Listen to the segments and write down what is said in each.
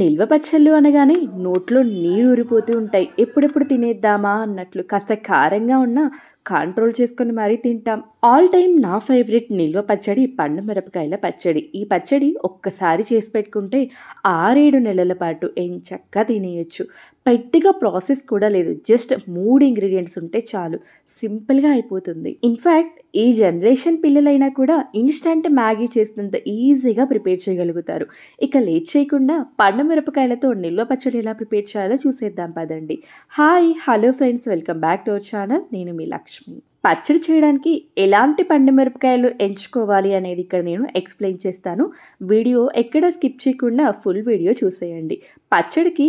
నిల్వ పచ్చళ్ళు అనగానే నోట్లో నీరు ఊరిపోతూ ఉంటాయి ఎప్పుడెప్పుడు తినేద్దామా అన్నట్లు కాస్త కారంగా ఉన్నా కంట్రోల్ చేసుకొని మరీ తింటాం ఆల్ టైమ్ నా ఫేవరెట్ నిల్వ పచ్చడి పండు మిరపకాయల పచ్చడి ఈ పచ్చడి ఒక్కసారి చేసి పెట్టుకుంటే ఆరేడు నెలల పాటు చక్కగా తినేయచ్చు పెద్దగా ప్రాసెస్ కూడా లేదు జస్ట్ మూడు ఇంగ్రీడియంట్స్ ఉంటే చాలు సింపుల్గా అయిపోతుంది ఇన్ఫ్యాక్ట్ ఈ జనరేషన్ పిల్లలైనా కూడా ఇన్స్టంట్ మ్యాగీ చేసినంత ఈజీగా ప్రిపేర్ చేయగలుగుతారు ఇక లేట్ చేయకుండా మిరపకాయలతో నిల్వ పచ్చడి ఎలా ప్రిపేర్ చేయాలో చూసేద్దాం పదండి hi hello friends welcome back to our channel నేను మీ లక్ష్మి పచ్చడి చేయడానికి ఎలాంటి మిరపకాయలు ఎంచుకోవాలి అనేది ఇక్కడ నేను ఎక్స్ప్లెయిన్ చేస్తాను వీడియో ఎక్కడ స్కిప్ చేయకుండా ఫుల్ వీడియో చూసేయండి పచ్చడికి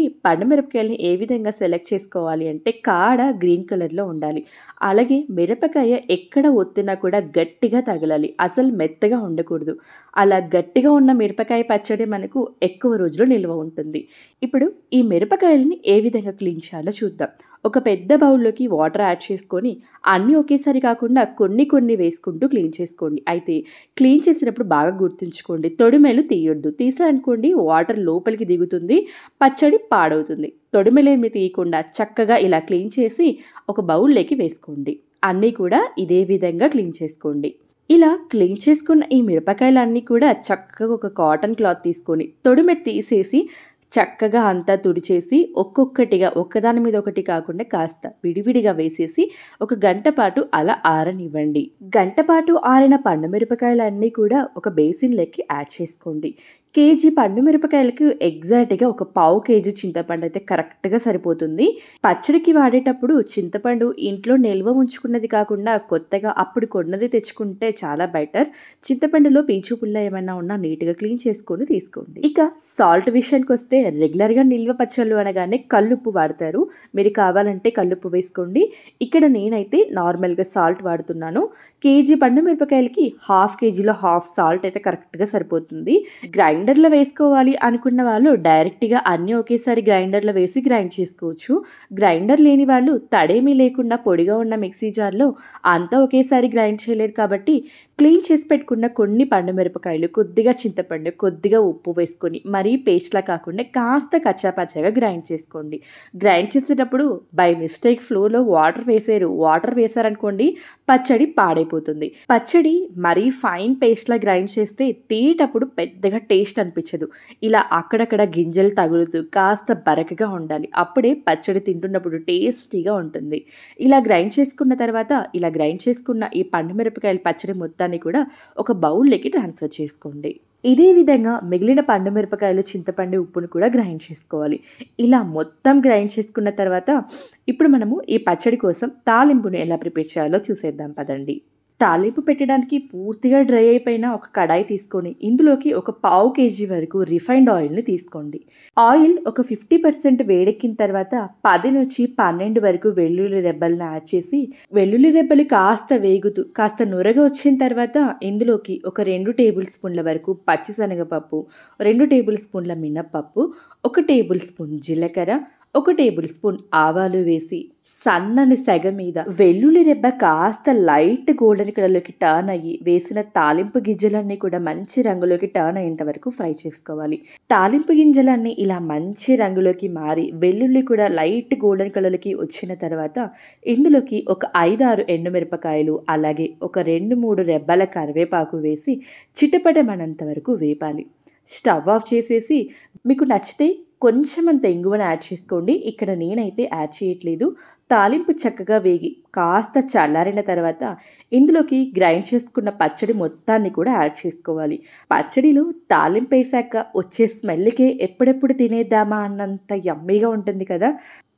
మిరపకాయల్ని ఏ విధంగా సెలెక్ట్ చేసుకోవాలి అంటే కాడ గ్రీన్ కలర్లో ఉండాలి అలాగే మిరపకాయ ఎక్కడ ఒత్తినా కూడా గట్టిగా తగలాలి అసలు మెత్తగా ఉండకూడదు అలా గట్టిగా ఉన్న మిరపకాయ పచ్చడి మనకు ఎక్కువ రోజులు నిల్వ ఉంటుంది ఇప్పుడు ఈ మిరపకాయలని ఏ విధంగా క్లీన్ చేయాలో చూద్దాం ఒక పెద్ద బౌల్లోకి వాటర్ యాడ్ చేసుకొని అన్నీ ఒకే ఒకేసారి కాకుండా కొన్ని కొన్ని వేసుకుంటూ క్లీన్ చేసుకోండి అయితే క్లీన్ చేసినప్పుడు బాగా గుర్తుంచుకోండి తొడిమెలు తీయొద్దు తీసారనుకోండి వాటర్ లోపలికి దిగుతుంది పచ్చడి పాడవుతుంది తొడిమెలేమి తీయకుండా చక్కగా ఇలా క్లీన్ చేసి ఒక బౌల్లోకి వేసుకోండి అన్నీ కూడా ఇదే విధంగా క్లీన్ చేసుకోండి ఇలా క్లీన్ చేసుకున్న ఈ మిరపకాయలన్నీ కూడా చక్కగా ఒక కాటన్ క్లాత్ తీసుకొని తొడిమె తీసేసి చక్కగా అంతా తుడిచేసి ఒక్కొక్కటిగా ఒక్కదాని మీద ఒకటి కాకుండా కాస్త విడివిడిగా వేసేసి ఒక గంట పాటు అలా ఆరనివ్వండి గంట పాటు ఆరిన పండు మిరపకాయలన్నీ కూడా ఒక బేసిన్లోకి యాడ్ చేసుకోండి కేజీ పండు మిరపకాయలకు ఎగ్జాక్ట్గా ఒక పావు కేజీ చింతపండు అయితే కరెక్ట్గా సరిపోతుంది పచ్చడికి వాడేటప్పుడు చింతపండు ఇంట్లో నిల్వ ఉంచుకున్నది కాకుండా కొత్తగా అప్పుడు కొన్నది తెచ్చుకుంటే చాలా బెటర్ చింతపండులో పీచు పుల్ల ఏమైనా ఉన్నా నీట్గా క్లీన్ చేసుకొని తీసుకోండి ఇక సాల్ట్ విషయానికి వస్తే రెగ్యులర్గా నిల్వ పచ్చళ్ళు అనగానే కల్లుప్పు వాడతారు మీరు కావాలంటే కల్లుప్పు వేసుకోండి ఇక్కడ నేనైతే నార్మల్గా సాల్ట్ వాడుతున్నాను కేజీ పండు మిరపకాయలకి హాఫ్ కేజీలో హాఫ్ సాల్ట్ అయితే కరెక్ట్గా సరిపోతుంది గ్రైండ్ గ్రైండర్లో వేసుకోవాలి అనుకున్న వాళ్ళు డైరెక్ట్గా అన్నీ ఒకేసారి గ్రైండర్లో వేసి గ్రైండ్ చేసుకోవచ్చు గ్రైండర్ లేని వాళ్ళు తడేమీ లేకుండా పొడిగా ఉన్న మిక్సీ జార్లో అంతా ఒకేసారి గ్రైండ్ చేయలేరు కాబట్టి క్లీన్ చేసి పెట్టుకున్న కొన్ని మిరపకాయలు కొద్దిగా చింతపండు కొద్దిగా ఉప్పు వేసుకొని మరీ పేస్ట్లా కాకుండా కాస్త కచ్చాపచ్చాగా గ్రైండ్ చేసుకోండి గ్రైండ్ చేసేటప్పుడు బై మిస్టేక్ ఫ్లోలో వాటర్ వేసారు వాటర్ వేశారనుకోండి పచ్చడి పాడైపోతుంది పచ్చడి మరీ ఫైన్ పేస్ట్లా గ్రైండ్ చేస్తే తీయటప్పుడు పెద్దగా టేస్ట్ అనిపించదు ఇలా అక్కడక్కడ గింజలు తగులుతూ కాస్త బరకగా ఉండాలి అప్పుడే పచ్చడి తింటున్నప్పుడు టేస్టీగా ఉంటుంది ఇలా గ్రైండ్ చేసుకున్న తర్వాత ఇలా గ్రైండ్ చేసుకున్న ఈ మిరపకాయలు పచ్చడి మొత్తం మొత్తాన్ని కూడా ఒక బౌల్లోకి ట్రాన్స్ఫర్ చేసుకోండి ఇదే విధంగా మిగిలిన పండు మిరపకాయలు చింతపండు ఉప్పును కూడా గ్రైండ్ చేసుకోవాలి ఇలా మొత్తం గ్రైండ్ చేసుకున్న తర్వాత ఇప్పుడు మనము ఈ పచ్చడి కోసం తాలింపును ఎలా ప్రిపేర్ చేయాలో చూసేద్దాం పదండి తాలింపు పెట్టడానికి పూర్తిగా డ్రై అయిపోయిన ఒక కడాయి తీసుకొని ఇందులోకి ఒక పావు కేజీ వరకు రిఫైన్డ్ ఆయిల్ని తీసుకోండి ఆయిల్ ఒక ఫిఫ్టీ పర్సెంట్ వేడెక్కిన తర్వాత పది నుంచి పన్నెండు వరకు వెల్లుల్లి రెబ్బలను యాడ్ చేసి వెల్లుల్లి రెబ్బలు కాస్త వేగుతూ కాస్త నురగ వచ్చిన తర్వాత ఇందులోకి ఒక రెండు టేబుల్ స్పూన్ల వరకు పచ్చిశనగపప్పు రెండు టేబుల్ స్పూన్ల మినప్పప్పు ఒక టేబుల్ స్పూన్ జీలకర్ర ఒక టేబుల్ స్పూన్ ఆవాలు వేసి సన్నని సెగ మీద వెల్లుల్లి రెబ్బ కాస్త లైట్ గోల్డెన్ కలర్లోకి టర్న్ అయ్యి వేసిన తాలింపు గింజలన్నీ కూడా మంచి రంగులోకి టర్న్ అయ్యేంత వరకు ఫ్రై చేసుకోవాలి తాలింపు గింజలన్నీ ఇలా మంచి రంగులోకి మారి వెల్లుల్లి కూడా లైట్ గోల్డెన్ కలర్కి వచ్చిన తర్వాత ఇందులోకి ఒక ఐదారు ఎండుమిరపకాయలు అలాగే ఒక రెండు మూడు రెబ్బల కరివేపాకు వేసి చిటపడమనంత వరకు వేపాలి స్టవ్ ఆఫ్ చేసేసి మీకు నచ్చితే కొంచెం అంత ఇంగువను యాడ్ చేసుకోండి ఇక్కడ నేనైతే యాడ్ చేయట్లేదు తాలింపు చక్కగా వేగి కాస్త చల్లారిన తర్వాత ఇందులోకి గ్రైండ్ చేసుకున్న పచ్చడి మొత్తాన్ని కూడా యాడ్ చేసుకోవాలి పచ్చడిలో తాలింపు వేసాక వచ్చే స్మెల్కే ఎప్పుడెప్పుడు తినేద్దామా అన్నంత యమ్మీగా ఉంటుంది కదా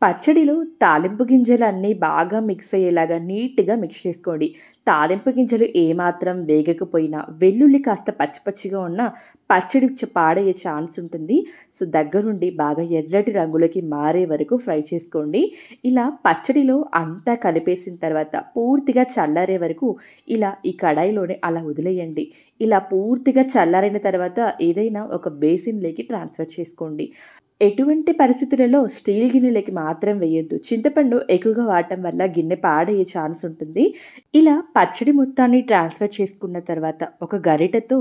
పచ్చడిలో తాలింపు గింజలు అన్నీ బాగా మిక్స్ అయ్యేలాగా నీట్గా మిక్స్ చేసుకోండి తాలింపు గింజలు ఏమాత్రం వేగకపోయినా వెల్లుల్లి కాస్త పచ్చిపచ్చిగా ఉన్నా పచ్చడి పాడయ్యే ఛాన్స్ ఉంటుంది సో దగ్గరుండి బాగా ఎర్రటి రంగులకి మారే వరకు ఫ్రై చేసుకోండి ఇలా పచ్చడిలో అంతా కలిపేసిన తర్వాత పూర్తిగా చల్లారే వరకు ఇలా ఈ కడాయిలోనే అలా వదిలేయండి ఇలా పూర్తిగా చల్లారిన తర్వాత ఏదైనా ఒక బేసిన్లోకి ట్రాన్స్ఫర్ చేసుకోండి ఎటువంటి పరిస్థితులలో స్టీల్ గిన్నెలకి మాత్రం వేయొద్దు చింతపండు ఎక్కువగా వాడటం వల్ల గిన్నె పాడయ్యే ఛాన్స్ ఉంటుంది ఇలా పచ్చడి మొత్తాన్ని ట్రాన్స్ఫర్ చేసుకున్న తర్వాత ఒక గరిటతో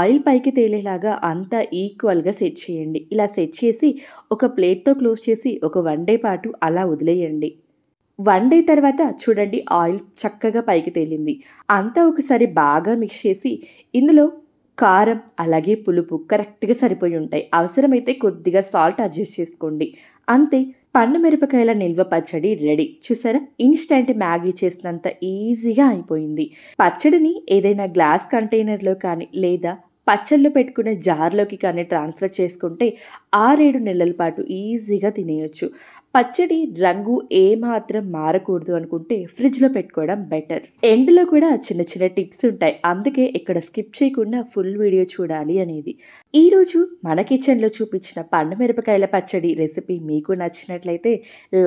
ఆయిల్ పైకి తేలేలాగా అంతా ఈక్వల్గా సెట్ చేయండి ఇలా సెట్ చేసి ఒక ప్లేట్తో క్లోజ్ చేసి ఒక వన్ డే పాటు అలా వదిలేయండి వన్ డే తర్వాత చూడండి ఆయిల్ చక్కగా పైకి తేలింది అంతా ఒకసారి బాగా మిక్స్ చేసి ఇందులో కారం అలాగే పులుపు కరెక్ట్గా సరిపోయి ఉంటాయి అవసరమైతే కొద్దిగా సాల్ట్ అడ్జస్ట్ చేసుకోండి అంతే పండు మిరపకాయల నిల్వ పచ్చడి రెడీ చూసారా ఇన్స్టెంట్ మ్యాగీ చేసినంత ఈజీగా అయిపోయింది పచ్చడిని ఏదైనా గ్లాస్ కంటైనర్లో కానీ లేదా పచ్చళ్ళు పెట్టుకునే జార్లోకి కానీ ట్రాన్స్ఫర్ చేసుకుంటే ఆరేడు నెలల పాటు ఈజీగా తినేయచ్చు పచ్చడి రంగు ఏమాత్రం మారకూడదు అనుకుంటే ఫ్రిడ్జ్లో పెట్టుకోవడం బెటర్ ఎండ్లో కూడా చిన్న చిన్న టిప్స్ ఉంటాయి అందుకే ఇక్కడ స్కిప్ చేయకుండా ఫుల్ వీడియో చూడాలి అనేది ఈరోజు మన కిచెన్లో చూపించిన పండు మిరపకాయల పచ్చడి రెసిపీ మీకు నచ్చినట్లయితే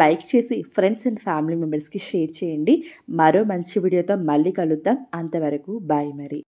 లైక్ చేసి ఫ్రెండ్స్ అండ్ ఫ్యామిలీ మెంబర్స్కి షేర్ చేయండి మరో మంచి వీడియోతో మళ్ళీ కలుద్దాం అంతవరకు బాయ్ మరి